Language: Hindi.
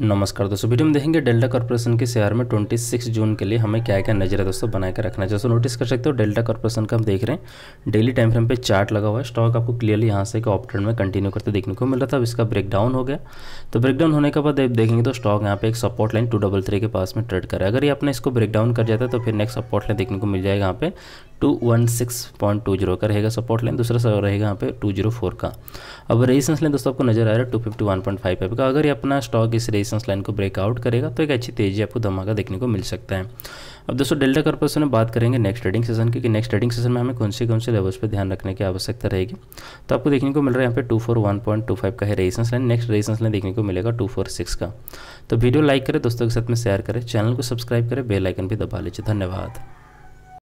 नमस्कार दोस्तों वीडियो में देखेंगे डेल्टा कॉर्पोरेशन के शेयर में 26 जून के लिए हमें क्या क्या नजर है दोस्तों बनाए कर रखना है दोस्तों नोटिस कर सकते हो डेल्टा कॉर्पोरेशन का हम देख रहे हैं डेली टाइम फ्रेम पे चार्ट लगा हुआ है स्टॉक आपको क्लियरली यहाँ से ऑप में कंटिन्यू करते देखने को मिल रहा था अब इसका ब्रेकडाउन हो गया तो ब्रेकडाउन होने के बाद देखेंगे तो स्टॉक यहाँ पे एक सपोर्ट लाइन टू के पास में ट्रेड करा अगर ये अपने इसको ब्रेकडाउन कर जाता है तो फिर नेक्स्ट सपोर्ट लाइन देखने को मिल जाएगा यहाँ पे two one six point two zero का रहेगा सपोर्ट लाइन दूसरा रहेगा यहाँ पे टू जीरो फोर का अब रेजिस्टेंस लाइन दोस्तों आपको नजर आ रहा है two fifty one point five five का अगर ये अपना स्टॉक इस रेजिस्टेंस लाइन को ब्रेकआउट करेगा तो एक अच्छी तेजी आपको धमाका देखने को मिल सकता है अब दोस्तों डेल्टा कॉर्पोरेशन में बात करेंगे नेक्स्ट ट्रेडिंग सेशन की कि नेक्स्ट ट्रेडिंग सेशन में हमें कौन से कौन से लेवल्स पर ध्यान रखने की आवश्यकता रहेगी तो आपको देखने को मिल रहा है यहाँ पे two four one point two five का है resistance line next resistance line देखने को मिलेगा टू फोर सिक्स का तो वीडियो लाइक करें दोस्तों के साथ में शेयर करें चैनल को सब्सक्राइब करें बेल आइकन भी दबा लीजिए धन्यवाद